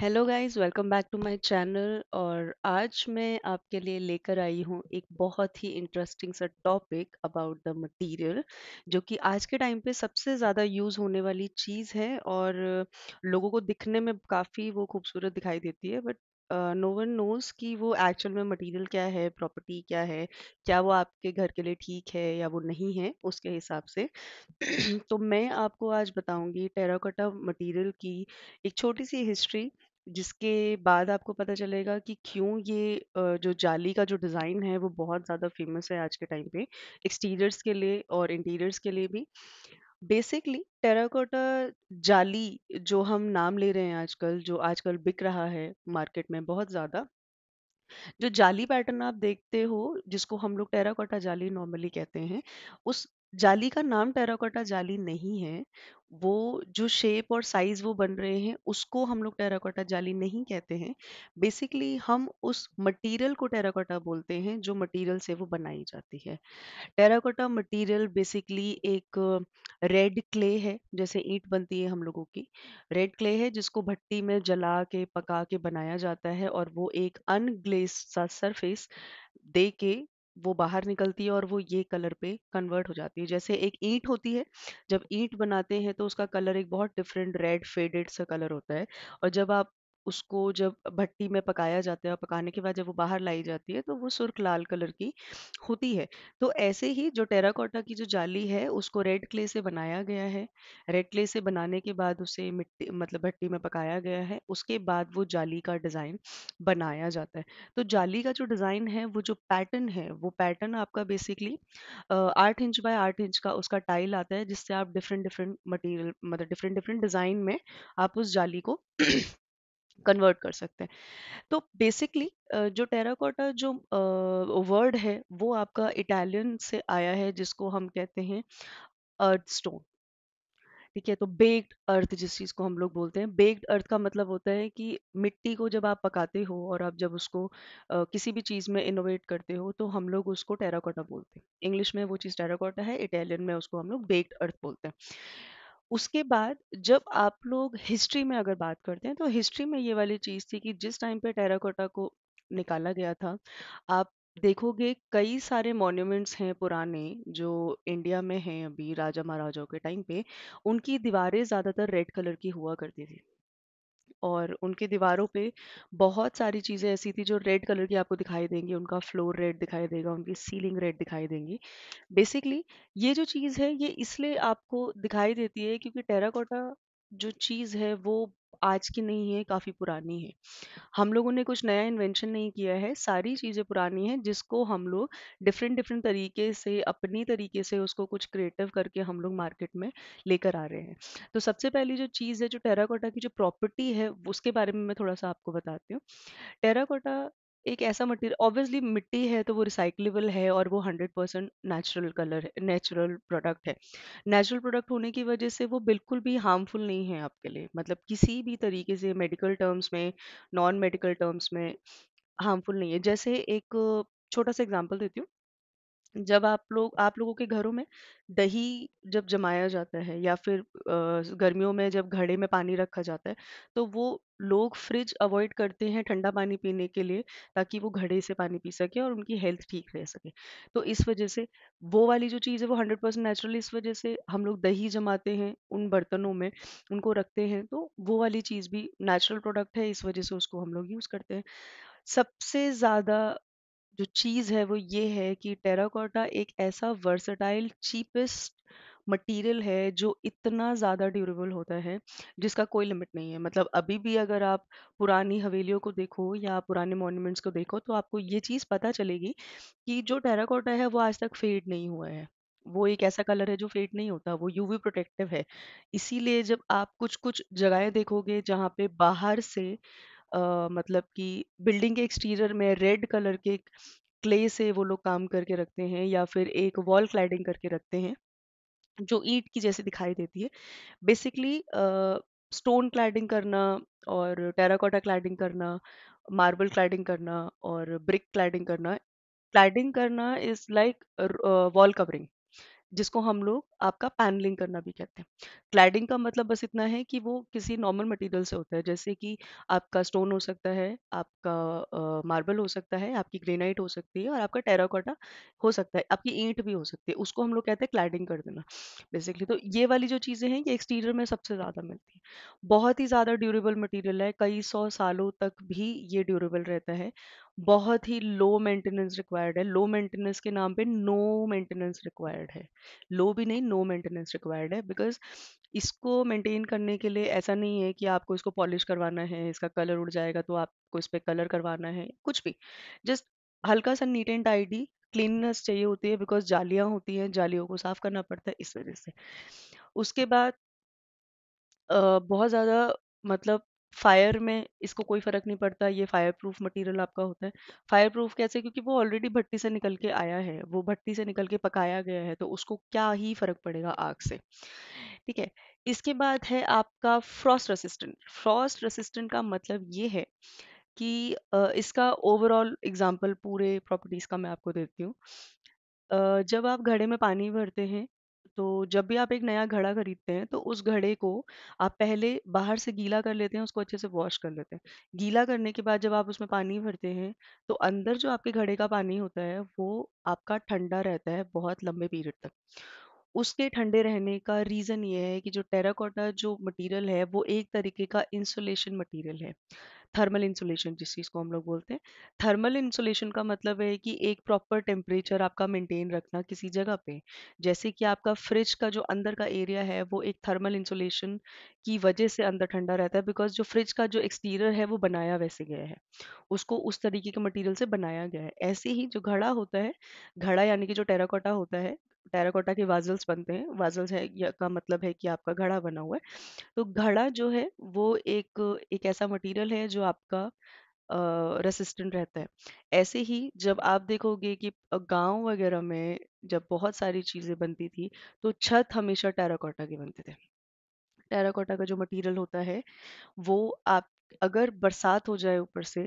Hello guys welcome back to my channel और आज मैं आपके लिए लेकर आई हूँ एक बहुत ही इंटरेस्टिंग सा टॉपिक अबाउट द मटेरियल जो कि आज के टाइम पे सबसे ज़्यादा यूज़ होने वाली चीज़ है और लोगों को दिखने में काफ़ी वो खूबसूरत दिखाई देती है बट नो वन नोज कि वो एक्चुअल में मटेरियल क्या है प्रॉपर्टी क्या है क्या वो आपके घर के लिए ठीक है या वो नहीं है उसके हिसाब से तो मैं आपको आज बताऊंगी टेराकोटा मटेरियल की एक छोटी सी हिस्ट्री जिसके बाद आपको पता चलेगा कि क्यों ये जो जाली का जो डिज़ाइन है वो बहुत ज़्यादा फेमस है आज के टाइम पे एक्सटीरियर्स के लिए और इंटीरियर्स के लिए भी। बेसिकली टेराकोटा जाली जो हम नाम ले रहे हैं आजकल, जो आजकल बिक रहा है मार्केट में बहुत ज़्यादा। जो जाली पैटर्न आप देखते हो जिसको हम लोग टेराकोटा जाली नॉर्मली कहते हैं, उस जाली का नाम टेराकोटा जाली नहीं है। वो जो शेप और साइज़ वो बन रहे हैं, उसको हम लोग टेराकोटा जाली नहीं कहते हैं। बेसिकली हम उस मटीरियल को टेराकोटा बोलते हैं, जो मटीरियल से वो बनाई जाती है। टेराकोटा मटीरियल बेसिकली एक रेड क्ले है, जैसे ईंट बनती है हम लोगों की। रेड क्ले है जिसको भट्टी में जला के, पका के बनाया जाता है और वो एक अनग्लेस सा सरफेस दे के वो बाहर निकलती है और वो ये कलर पे कन्वर्ट हो जाती है। जैसे एक ईंट होती है, जब ईंट बनाते हैं तो उसका कलर एक बहुत डिफरेंट रेड फेडेड सा कलर होता है और जब आप उसको जब भट्टी में पकाया जाता है और पकाने के बाद जब वो बाहर लाई जाती है तो वो सुर्ख लाल कलर की होती है तो ऐसे ही जो टेराकोटा की जो जाली है उसको रेड क्ले से बनाया गया है रेड क्ले से बनाने के बाद उसे मिट्टी मतलब भट्टी में पकाया गया है उसके बाद वो जाली का डिज़ाइन बनाया जाता है तो जाली का जो डिज़ाइन है वो जो पैटर्न है वो पैटर्न आपका बेसिकली आठ इंच बाय आठ इंच का उसका टाइल आता है जिससे आप डिफरेंट डिफरेंट मटेरियल मतलब डिफरेंट डिफरेंट डिज़ाइन में आप उस जाली को कन्वर्ट कर सकते हैं तो बेसिकली जो टेराकोटा जो वर्ड है वो आपका इटालियन से आया है जिसको हम कहते हैं अर्थ स्टोन ठीक है तो बेग्ड अर्थ जिस चीज़ को हम लोग बोलते हैं बेग्ड अर्थ का मतलब होता है कि मिट्टी को जब आप पकाते हो और आप जब उसको आ, किसी भी चीज़ में इनोवेट करते हो तो हम लोग उसको टेराकोटा बोलते हैं इंग्लिश में वो चीज़ टेराकोटा है इटालियन में उसको हम लोग बेग्ड अर्थ बोलते हैं उसके बाद जब आप लोग हिस्ट्री में अगर बात करते हैं तो हिस्ट्री में ये वाली चीज़ थी कि जिस टाइम पे टेराकोटा को निकाला गया था आप देखोगे कई सारे मॉन्यूमेंट्स हैं पुराने जो इंडिया में हैं अभी राजा महाराजाओं के टाइम पे उनकी दीवारें ज़्यादातर रेड कलर की हुआ करती थी और उनके दीवारों पे बहुत सारी चीज़ें ऐसी थी जो रेड कलर की आपको दिखाई देंगी उनका फ्लोर रेड दिखाई देगा उनकी सीलिंग रेड दिखाई देंगी बेसिकली ये जो चीज़ है ये इसलिए आपको दिखाई देती है क्योंकि टेराकोटा जो चीज़ है वो आज की नहीं है काफ़ी पुरानी है। हम लोगों ने कुछ नया इन्वेंशन नहीं किया है, सारी चीज़ें पुरानी हैं जिसको हम लोग डिफ़रेंट डिफ़रेंट तरीके से, अपनी तरीके से उसको कुछ क्रिएटिव करके हम लोग मार्केट में लेकर आ रहे हैं। तो सबसे पहली जो चीज़ है जो टेराकोटा की जो प्रॉपर्टी है उसके बारे में मैं थोड़ा-सा आपको बताती हूँ। टेराकोटा एक ऐसा मटेरियल ऑब्वियसली मिट्टी है तो वो रिसाइकलेबल है और वो हंड्रेड परसेंट नेचुरल कलर है नेचुरल प्रोडक्ट है नेचुरल प्रोडक्ट होने की वजह से वो बिल्कुल भी हार्मफुल नहीं है आपके लिए मतलब किसी भी तरीके से मेडिकल टर्म्स में नॉन मेडिकल टर्म्स में हार्मफुल नहीं है जैसे एक छोटा सा एग्जाम्पल देती हूँ जब आप लोग आप लोगों के घरों में दही जब जमाया जाता है या फिर गर्मियों में जब घड़े में पानी रखा जाता है तो वो लोग फ्रिज अवॉइड करते हैं ठंडा पानी पीने के लिए ताकि वो घड़े से पानी पी सके और उनकी हेल्थ ठीक रह सके तो इस वजह से वो वाली जो चीज़ है वो हंड्रेड परसेंट नेचुरल इस वजह से हम लोग दही जमाते हैं उन बर्तनों में उनको रखते हैं तो वो वाली चीज़ भी नेचुरल प्रोडक्ट है इस वजह से उसको हम लोग यूज़ करते हैं सबसे ज़्यादा जो चीज़ है वो ये है कि टेराकोटा एक ऐसा वर्सेटाइल चीपेस्ट मटेरियल है जो इतना ज़्यादा ड्यूरेबल होता है जिसका कोई लिमिट नहीं है मतलब अभी भी अगर आप पुरानी हवेलियों को देखो या पुराने मॉन्यूमेंट्स को देखो तो आपको ये चीज़ पता चलेगी कि जो टेराकोटा है वो आज तक फेड नहीं हुआ है वो एक ऐसा कलर है जो फेड नहीं होता वो यूवी प्रोटेक्टिव है इसीलिए जब आप कुछ कुछ जगहें देखोगे जहाँ पे बाहर से मतलब कि बिल्डिंग के एक्सटीरियर में रेड कलर के क्ले से वो लोग काम करके रखते हैं या फिर एक वॉल क्लैडिंग करके रखते हैं जो ईट की जैसे दिखाई देती है बेसिकली स्टोन क्लैडिंग करना और टेराकोटा क्लैडिंग करना मार्बल क्लैडिंग करना और ब्रिक क्लैडिंग करना क्लैडिंग करना इज लाइक वॉल कवरिंग जिसको हम लोग आपका पैनलिंग करना भी कहते हैं क्लैडिंग का मतलब बस इतना है कि वो किसी नॉर्मल मटेरियल से होता है जैसे कि आपका स्टोन हो सकता है आपका मार्बल हो सकता है आपकी ग्रेनाइट हो सकती है और आपका टेराकोटा हो सकता है आपकी ईंट भी हो सकती है उसको हम लोग कहते हैं क्लैडिंग कर देना बेसिकली तो ये वाली जो चीज़ें हैं ये एक्सटीरियर में सबसे ज़्यादा मिलती है बहुत ही ज़्यादा ड्यूरेबल मटीरियल है कई सौ सालों तक भी ये ड्यूरेबल रहता है बहुत ही लो मेंटेनेंस रिक्वायर्ड है लो मेंटेनेंस के नाम पे नो मेंटेनेंस रिक्वायर्ड है लो भी नहीं नो मेंटेनेंस रिक्वायर्ड है बिकॉज इसको मेंटेन करने के लिए ऐसा नहीं है कि आपको इसको पॉलिश करवाना है इसका कलर उड़ जाएगा तो आपको इस पर कलर करवाना है कुछ भी जस्ट हल्का सा नीट एंड टाइडी क्लीननेस चाहिए होती है बिकॉज जालियाँ होती हैं जालियों को साफ करना पड़ता है इस वजह से उसके बाद बहुत ज़्यादा मतलब फायर में इसको कोई फ़र्क नहीं पड़ता, ये फायर प्रूफ मटीरियल आपका होता है। फायर प्रूफ कैसे क्योंकि वो ऑलरेडी भट्टी से निकल के आया है, वो भट्टी से निकल के पकाया गया है, तो उसको क्या ही फ़र्क पड़ेगा आग से। ठीक है? इसके बाद है आपका फ्रॉस्ट रेसिस्टेंट। फ्रॉस्ट रेसिस्टेंट का मतलब ये है कि इसका ओवरऑल एग्ज़ाम्पल पूरे प्रॉपर्टीज़ का मैं आपको देती हूँ। जब आप घड़े में पानी भरते हैं तो जब भी आप एक नया घड़ा खरीदते हैं, तो उस घड़े को आप पहले बाहर से गीला कर लेते हैं, उसको अच्छे से वॉश कर लेते हैं। गीला करने के बाद जब आप उसमें पानी भरते हैं, तो अंदर जो आपके घड़े का पानी होता है, वो आपका ठंडा रहता है बहुत लंबे पीरियड तक। उसके ठंडे रहने का रीज़न ये है कि जो टेराकोटा जो मटेरियल है, वो एक तरीके का इंसुलेशन मटेरियल है। थर्मल इंसुलेशन जिस चीज़ को हम लोग बोलते हैं थर्मल इंसुलेशन का मतलब है कि एक प्रॉपर टेम्परेचर आपका मेंटेन रखना किसी जगह पे जैसे कि आपका फ्रिज का जो अंदर का एरिया है वो एक थर्मल इंसुलेशन की वजह से अंदर ठंडा रहता है बिकॉज जो फ्रिज का जो एक्सटीरियर है वो बनाया वैसे गया है उसको उस तरीके के मटेरियल से बनाया गया है ऐसे ही जो घड़ा होता है घड़ा यानी कि जो टेराकोटा होता है टेराकोटा के वाजल्स बनते हैं वाजल्स है या- का मतलब है कि आपका घड़ा बना हुआ है तो घड़ा जो है वो एक एक ऐसा मटेरियल है जो आपका रेसिस्टेंट रहता है ऐसे ही जब आप देखोगे कि गांव वगैरह में जब बहुत सारी चीजें बनती थी तो छत हमेशा टेराकोटा के बनते थे टेराकोटा का जो मटेरियल होता है वो आप अगर बरसात हो जाए ऊपर से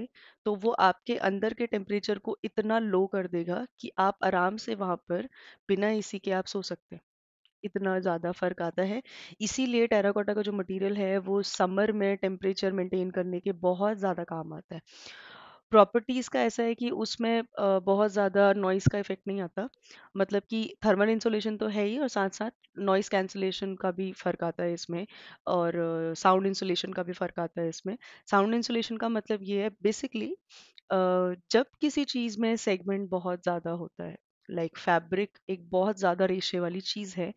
तो वो आपके अंदर के टेम्परेचर को इतना लो कर देगा कि आप आराम से वहाँ पर बिना एसी के आप सो सकते हैं इतना ज़्यादा फ़र्क आता है इसीलिए टेराकोटा का जो मटेरियल है वो समर में टेम्परेचर मेंटेन करने के बहुत ज़्यादा काम आता है प्रॉपर्टीज़ का ऐसा है कि उसमें बहुत ज़्यादा नॉइज़ का इफ़ेक्ट नहीं आता। मतलब कि थर्मल इंसुलेशन तो है ही और साथ-साथ नॉइज़ कैंसिलेशन का भी फ़र्क आता है इसमें और साउंड इंसुलेशन का भी फ़र्क आता है इसमें। साउंड इंसुलेशन का मतलब ये है बेसिकली जब किसी चीज़ में सेगमेंट बहुत ज़्यादा होता है, लाइक फैब्रिक एक बहुत ज़्यादा रेशे वाली चीज़ है,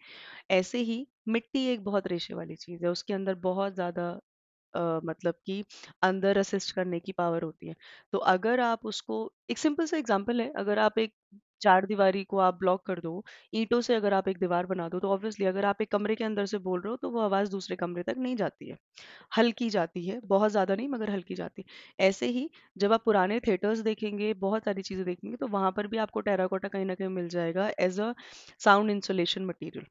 ऐसे ही मिट्टी एक बहुत रेशे वाली चीज़ है। उसके अंदर बहुत ज़्यादा मतलब कि अंदर असिस्ट करने की पावर होती है तो अगर आप उसको एक सिंपल सा एग्जांपल है अगर आप एक चार दीवारी को आप ब्लॉक कर दो ईंटों से अगर आप एक दीवार बना दो तो ऑब्वियसली अगर आप एक कमरे के अंदर से बोल रहे हो तो वो आवाज़ दूसरे कमरे तक नहीं जाती है हल्की जाती है बहुत ज़्यादा नहीं मगर हल्की जाती है ऐसे ही जब आप पुराने थिएटर्स देखेंगे बहुत सारी चीज़ें देखेंगे तो वहां पर भी आपको टेराकोटा कहीं ना कहीं मिल जाएगा as a sound insulation material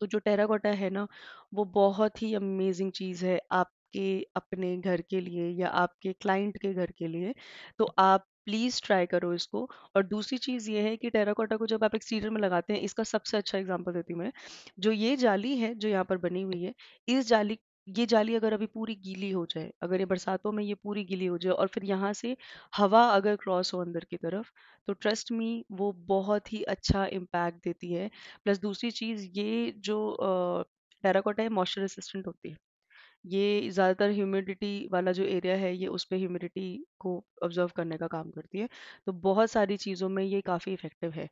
तो जो टेराकोटा है ना वो बहुत ही अमेजिंग चीज़ है आप आपके अपने घर के लिए या आपके क्लाइंट के घर के लिए तो आप प्लीज़ ट्राई करो इसको और दूसरी चीज़ ये है कि टेराकोटा को जब आप एक्सटीरियर में लगाते हैं इसका सबसे अच्छा एग्जाम्पल देती हूँ मैं जो ये जाली है जो यहाँ पर बनी हुई है इस जाली ये जाली अगर अभी पूरी गीली हो जाए अगर ये बरसातों में ये पूरी गीली हो जाए और फिर यहाँ से हवा अगर क्रॉस हो अंदर की तरफ तो ट्रस्ट मी वो बहुत ही अच्छा इम्पैक्ट देती है प्लस दूसरी चीज़ ये जो टेराकोटा है मॉइस्चर रेसिस्टेंट होती है ये ज़्यादातर ह्यूमिडिटी वाला जो एरिया है ये उस पर ह्यूमिडिटी को ऑब्जर्व करने का काम करती है तो बहुत सारी चीज़ों में ये काफ़ी इफ़ेक्टिव है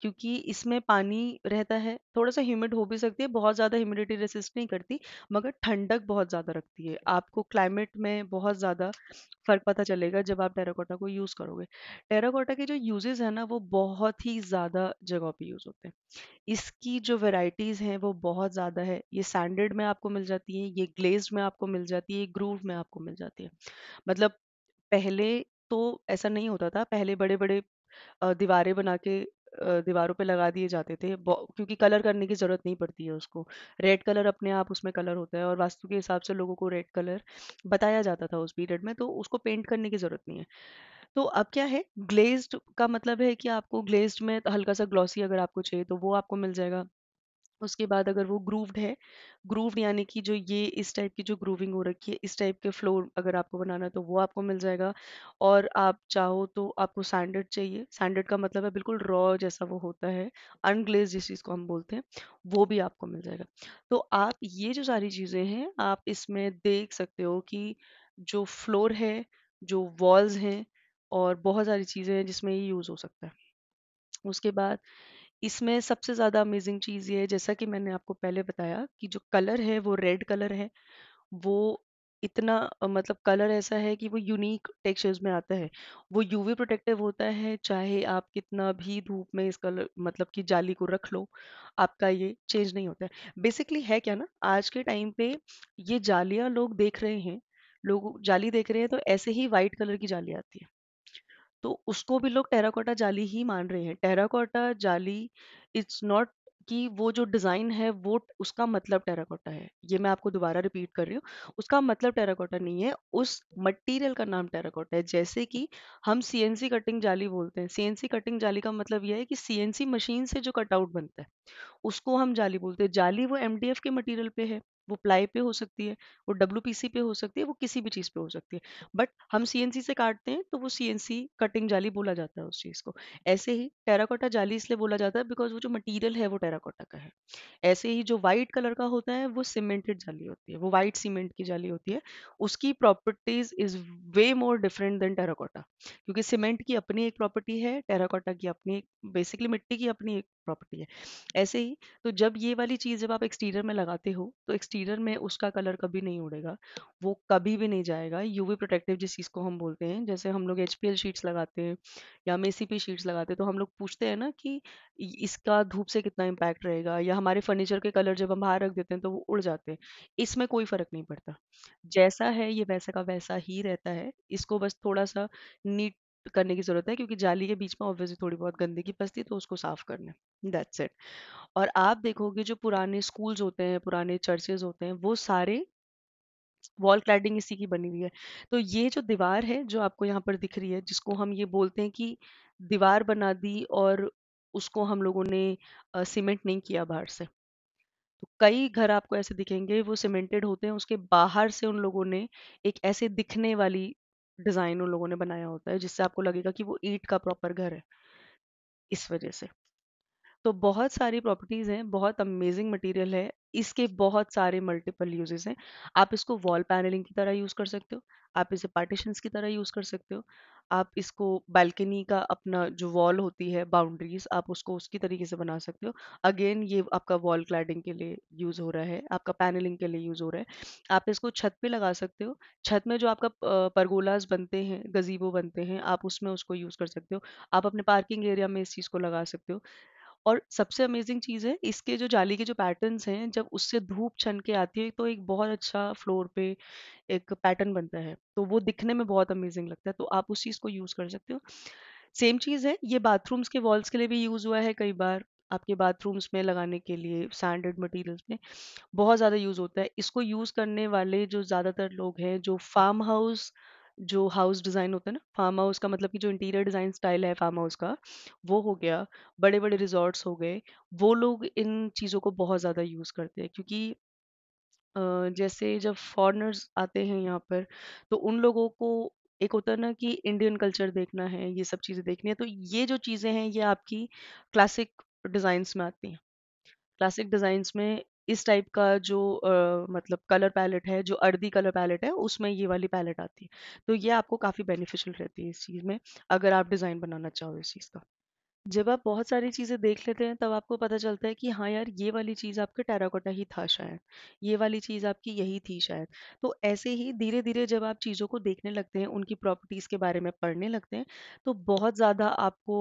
क्योंकि इसमें पानी रहता है थोड़ा सा ह्यूमिड हो भी सकती है बहुत ज़्यादा ह्यूमिडिटी रेसिस्ट नहीं करती मगर ठंडक बहुत ज़्यादा रखती है आपको क्लाइमेट में बहुत ज़्यादा फ़र्क पता चलेगा जब आप टेराकोटा को यूज़ करोगे टेराकोटा के जो यूजेज़ हैं ना वो बहुत ही ज़्यादा जगहों पर यूज़ होते हैं इसकी जो वेराइटीज़ हैं वो बहुत ज़्यादा है ये सैंडेड में आपको मिल जाती है ये ग्लेज में आपको मिल जाती है एक ग्रूव में आपको मिल जाती है मतलब पहले तो ऐसा नहीं होता था पहले बड़े बड़े दीवारें बना के दीवारों पे लगा दिए जाते थे क्योंकि कलर करने की ज़रूरत नहीं पड़ती है उसको रेड कलर अपने आप उसमें कलर होता है और वास्तु के हिसाब से लोगों को रेड कलर बताया जाता था उस पीरियड में तो उसको पेंट करने की ज़रूरत नहीं है तो अब क्या है ग्लेज्ड का मतलब है कि आपको ग्लेज्ड में हल्का सा ग्लॉसी अगर आपको चाहिए तो वो आपको मिल जाएगा उसके बाद अगर वो ग्रूव्ड है ग्रूव्ड यानी कि जो ये इस टाइप की जो ग्रूविंग हो रखी है इस टाइप के फ्लोर अगर आपको बनाना है तो वो आपको मिल जाएगा और आप चाहो तो आपको सैंडर्ड चाहिए सैंडर्ड का मतलब है बिल्कुल रॉ जैसा वो होता है अनग्लेज जिस चीज़ को हम बोलते हैं वो भी आपको मिल जाएगा तो आप ये जो सारी चीज़ें हैं आप इसमें देख सकते हो कि जो फ्लोर है जो वॉल्स हैं और बहुत सारी चीज़ें हैं जिसमें ये यूज़ हो सकता है उसके बाद इसमें सबसे ज़्यादा अमेजिंग चीज़ ये है जैसा कि मैंने आपको पहले बताया कि जो कलर है वो रेड कलर है वो इतना मतलब कलर ऐसा है कि वो यूनिक टेक्सचर्स में आता है वो यूवी प्रोटेक्टिव होता है चाहे आप कितना भी धूप में इस कलर मतलब कि जाली को रख लो आपका ये चेंज नहीं होता है बेसिकली है क्या ना आज के टाइम पे ये जालियां लोग देख रहे हैं लोग जाली देख रहे हैं तो ऐसे ही वाइट कलर की जाली आती है तो उसको भी लोग टेराकोटा जाली ही मान रहे हैं। टेराकोटा जाली इट्स नॉट कि वो जो डिज़ाइन है वो उसका मतलब टेराकोटा है। ये मैं आपको दोबारा रिपीट कर रही हूँ। उसका मतलब टेराकोटा नहीं है, उस मटेरियल का नाम टेराकोटा है। जैसे कि हम सीएनसी कटिंग जाली बोलते हैं। सीएनसी कटिंग जाली का मतलब ये है कि सीएनसी मशीन से जो कटआउट बनता है, उसको हम जाली बोलते हैं। जाली वो एम के मटीरियल पे है। वो प्लाई पे हो सकती है वो डब्ल्यू पे हो सकती है वो किसी भी चीज़ पे हो सकती है बट हम सी से काटते हैं तो वो सी कटिंग जाली बोला जाता है उस चीज़ को ऐसे ही टेराकोटा जाली इसलिए बोला जाता है बिकॉज वो जो मटीरियल है वो टेराकोटा का है ऐसे ही जो वाइट कलर का होता है वो सीमेंटेड जाली होती है वो वाइट सीमेंट की जाली होती है उसकी properties is way more different than terracotta क्योंकि सीमेंट की अपनी एक प्रॉपर्टी है टेराकोटा की अपनी बेसिकली मिट्टी की अपनी एक प्रॉपर्टी है ऐसे ही तो जब ये वाली चीज़ जब आप एक्सटीरियर में लगाते हो तो एक्सटीरियर में उसका कलर कभी नहीं उड़ेगा वो कभी भी नहीं जाएगा यूवी प्रोटेक्टिव जिस चीज़ को हम बोलते हैं जैसे हम लोग एच शीट्स लगाते हैं या हम पी शीट्स लगाते हैं तो हम लोग पूछते हैं ना कि इसका धूप से कितना इम्पैक्ट रहेगा या हमारे फर्नीचर के कलर जब हम बाहर रख देते हैं तो वो उड़ जाते हैं इसमें कोई फ़र्क नहीं पड़ता जैसा है ये वैसा का वैसा ही रहता है इसको बस थोड़ा सा नीट करने की ज़रूरत है क्योंकि जाली के बीच में ऑब्वियसली थोड़ी बहुत गंदगी फंसती है तो उसको साफ करना है दैट्स इट और आप देखोगे जो पुराने स्कूल्स होते हैं पुराने चर्चेज होते हैं वो सारे वॉल क्लैडिंग इसी की बनी हुई है तो ये जो दीवार है जो आपको यहाँ पर दिख रही है जिसको हम ये बोलते हैं कि दीवार बना दी और उसको हम लोगों ने सीमेंट नहीं किया बाहर से तो कई घर आपको ऐसे दिखेंगे वो सीमेंटेड होते हैं उसके बाहर से उन लोगों ने एक ऐसे दिखने वाली डिज़ाइन उन लोगों ने बनाया होता है जिससे आपको लगेगा कि वो ईट का प्रॉपर घर है इस वजह से तो बहुत सारी प्रॉपर्टीज़ हैं बहुत अमेजिंग मटेरियल है इसके बहुत सारे मल्टीपल यूजेस हैं आप इसको वॉल पैनलिंग की तरह यूज़ कर सकते हो आप इसे पार्टीशन की तरह यूज़ कर सकते हो आप इसको बालकनी का अपना जो वॉल होती है बाउंड्रीज आप उसको उसकी तरीके से बना सकते हो अगेन ये आपका वॉल क्लैडिंग के लिए यूज़ हो रहा है आपका पैनलिंग के लिए यूज़ हो रहा है आप इसको छत पे लगा सकते हो छत में जो आपका परगोलाज बनते हैं गजीबो बनते हैं आप उसमें उसको यूज़ कर सकते हो आप अपने पार्किंग एरिया में इस चीज़ को लगा सकते हो और सबसे अमेजिंग चीज़ है इसके जो जाली के जो पैटर्न्स हैं जब उससे धूप छन के आती है तो एक बहुत अच्छा फ्लोर पे एक पैटर्न बनता है तो वो दिखने में बहुत अमेजिंग लगता है तो आप उस चीज़ को यूज़ कर सकते हो सेम चीज़ है ये बाथरूम्स के वॉल्स के लिए भी यूज़ हुआ है कई बार आपके बाथरूम्स में लगाने के लिए स्टैंडर्ड मटेरियल्स में बहुत ज़्यादा यूज़ होता है इसको यूज़ करने वाले जो ज़्यादातर लोग हैं जो फार्म हाउस जो हाउस डिज़ाइन होता है ना फार्म हाउस का मतलब कि जो इंटीरियर डिज़ाइन स्टाइल है फार्म हाउस का वो हो गया बड़े बड़े रिजॉर्ट्स हो गए वो लोग इन चीज़ों को बहुत ज़्यादा यूज़ करते हैं क्योंकि जैसे जब फॉरनर्स आते हैं यहाँ पर तो उन लोगों को एक होता है ना कि इंडियन कल्चर देखना है ये सब चीज़ें देखनी है तो ये जो चीज़ें हैं ये आपकी क्लासिक डिज़ाइंस में आती हैं क्लासिक डिज़ाइंस में इस टाइप का जो आ, मतलब कलर पैलेट है जो अर्दी कलर पैलेट है उसमें ये वाली पैलेट आती है तो ये आपको काफ़ी बेनिफिशियल रहती है इस चीज़ में अगर आप डिज़ाइन बनाना चाहो इस चीज़ का जब आप बहुत सारी चीज़ें देख लेते हैं तब आपको पता चलता है कि हाँ यार ये वाली चीज़ आपका टेराकोटा ही था शायद ये वाली चीज़ आपकी यही थी शायद तो ऐसे ही धीरे धीरे जब आप चीज़ों को देखने लगते हैं उनकी प्रॉपर्टीज़ के बारे में पढ़ने लगते हैं तो बहुत ज़्यादा आपको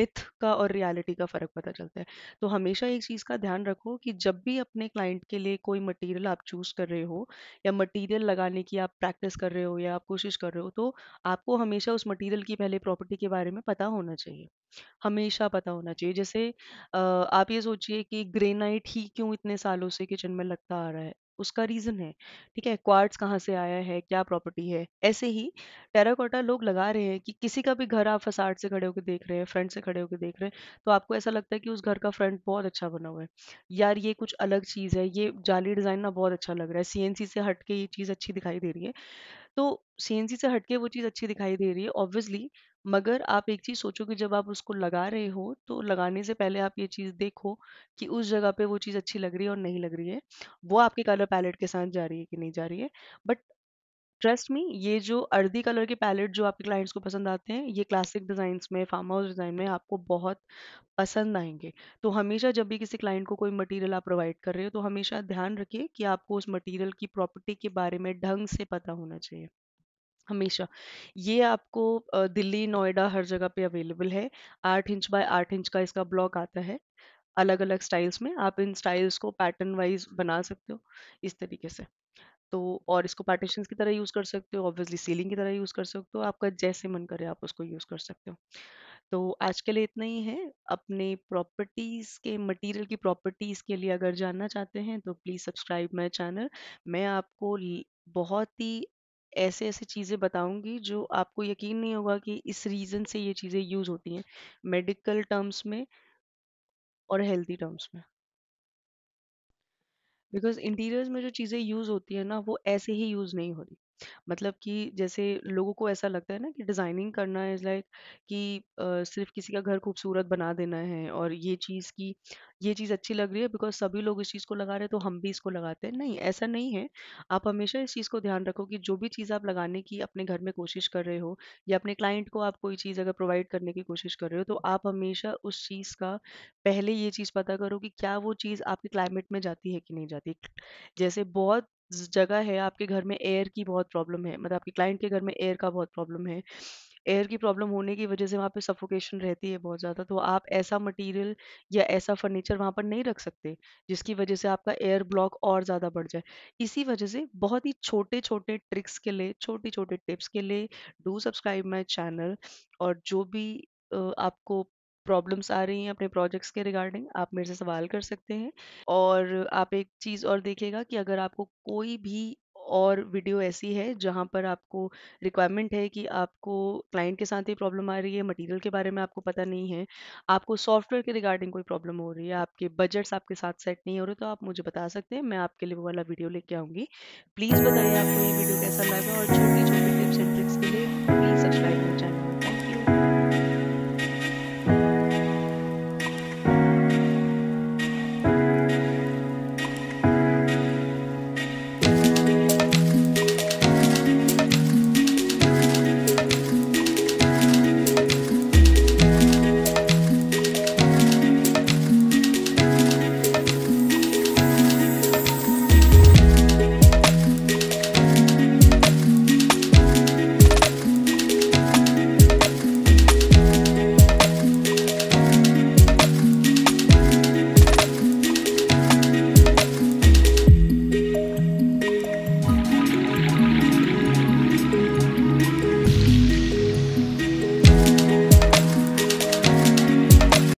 मिथ का और रियालिटी का फ़र्क पता चलता है तो हमेशा एक चीज़ का ध्यान रखो कि जब भी अपने क्लाइंट के लिए कोई मटेरियल आप चूज़ कर रहे हो या मटेरियल लगाने की आप प्रैक्टिस कर रहे हो या आप कोशिश कर रहे हो तो आपको हमेशा उस मटेरियल की पहले प्रॉपर्टी के बारे में पता होना चाहिए हमेशा हमेशा पता होना चाहिए जैसे आप ये सोचिए कि ग्रेनाइट ही क्यों इतने सालों से किचन में लगता आ रहा है उसका रीजन है ठीक है क्वार्ट्स कहाँ से आया है क्या प्रॉपर्टी है ऐसे ही टेराकोटा लोग लगा रहे हैं कि किसी का भी घर आप फसाट से खड़े होकर देख रहे हैं फ्रंट से खड़े होकर देख रहे हैं तो आपको ऐसा लगता है कि उस घर का फ्रंट बहुत अच्छा बना हुआ है यार ये कुछ अलग चीज़ है ये जाली डिज़ाइन ना बहुत अच्छा लग रहा है सी से हट के ये चीज़ अच्छी दिखाई दे रही है तो सी से हट के वो चीज़ अच्छी दिखाई दे रही है ऑब्वियसली मगर आप एक चीज़ सोचो कि जब आप उसको लगा रहे हो, तो लगाने से पहले आप ये चीज़ देखो कि उस जगह पे वो चीज़ अच्छी लग रही है और नहीं लग रही है। वो आपके कलर पैलेट के साथ जा रही है कि नहीं जा रही है। बट ट्रस्ट मी ये जो अर्दी कलर के पैलेट जो आपके क्लाइंट्स को पसंद आते हैं, ये क्लासिक डिजाइन में, फार्म हाउस डिज़ाइन में आपको बहुत पसंद आएंगे तो हमेशा जब भी किसी क्लाइंट को कोई मटेरियल आप प्रोवाइड कर रहे हो, तो हमेशा ध्यान रखिए कि आपको उस मटेरियल की प्रॉपर्टी के बारे में ढंग से पता होना चाहिए। हमेशा ये आपको दिल्ली नोएडा हर जगह पे अवेलेबल है आठ इंच बाय आठ इंच का इसका ब्लॉक आता है अलग अलग स्टाइल्स में आप इन स्टाइल्स को पैटर्न वाइज बना सकते हो इस तरीके से तो और इसको पार्टीशन की तरह यूज़ कर सकते हो ऑब्वियसली सीलिंग की तरह यूज़ कर सकते हो आपका जैसे मन करे आप उसको यूज़ कर सकते हो तो आज के लिए इतना ही है अपने प्रॉपर्टीज़ के मटेरियल की प्रॉपर्टीज़ के लिए अगर जानना चाहते हैं तो प्लीज़ सब्सक्राइब माई चैनल मैं आपको बहुत ही ऐसे ऐसे चीज़ें बताऊंगी जो आपको यकीन नहीं होगा कि इस रीज़न से ये चीज़ें यूज़ होती हैं मेडिकल टर्म्स में और हेल्थी टर्म्स में बिकॉज इंटीरियर्स में जो चीज़ें यूज़ होती है ना वो ऐसे ही यूज़ नहीं हो रही मतलब कि जैसे लोगों को ऐसा लगता है ना कि डिज़ाइनिंग करना इज़ लाइक कि सिर्फ किसी का घर खूबसूरत बना देना है और ये चीज़ की ये चीज़ अच्छी लग रही है बिकॉज़ सभी लोग इस चीज़ को लगा रहे हैं तो हम भी इसको लगाते हैं। नहीं, ऐसा नहीं है। आप हमेशा इस चीज़ को ध्यान रखो कि जो भी चीज़ आप लगाने की अपने घर में कोशिश कर रहे हो या अपने क्लाइंट को आप कोई चीज़ अगर प्रोवाइड करने की कोशिश कर रहे हो तो आप हमेशा उस चीज़ का पहले ये चीज़ पता करो कि क्या वो चीज़ आपके क्लाइमेट में जाती है कि नहीं जाती। जैसे बहुत जगह है आपके घर में एयर की बहुत प्रॉब्लम है मतलब आपके क्लाइंट के घर में एयर का बहुत प्रॉब्लम है एयर की प्रॉब्लम होने की वजह से वहाँ पे सफोकेशन रहती है बहुत ज़्यादा तो आप ऐसा मटेरियल या ऐसा फर्नीचर वहाँ पर नहीं रख सकते जिसकी वजह से आपका एयर ब्लॉक और ज़्यादा बढ़ जाए इसी वजह से बहुत ही छोटे छोटे ट्रिक्स के लिए छोटे छोटे टिप्स के लिए डू सब्सक्राइब माई चैनल और जो भी आपको प्रॉब्लम्स आ रही हैं अपने प्रोजेक्ट्स के रिगार्डिंग आप मेरे से सवाल कर सकते हैं और आप एक चीज़ और देखिएगा कि अगर आपको कोई भी और वीडियो ऐसी है जहाँ पर आपको रिक्वायरमेंट है कि आपको क्लाइंट के साथ ही प्रॉब्लम आ रही है मटेरियल के बारे में आपको पता नहीं है आपको सॉफ्टवेयर के रिगार्डिंग कोई प्रॉब्लम हो रही है आपके बजट्स आपके साथ सेट नहीं हो रहे तो आप मुझे बता सकते हैं मैं आपके लिए वो वाला वीडियो लेके आऊँगी प्लीज़ बताइए आपको ये वीडियो कैसा लगा और छोटी छोटी टिप्स एंड ट्रिक्स के लिए प्लीज़ सब्सक्राइब कर चैनल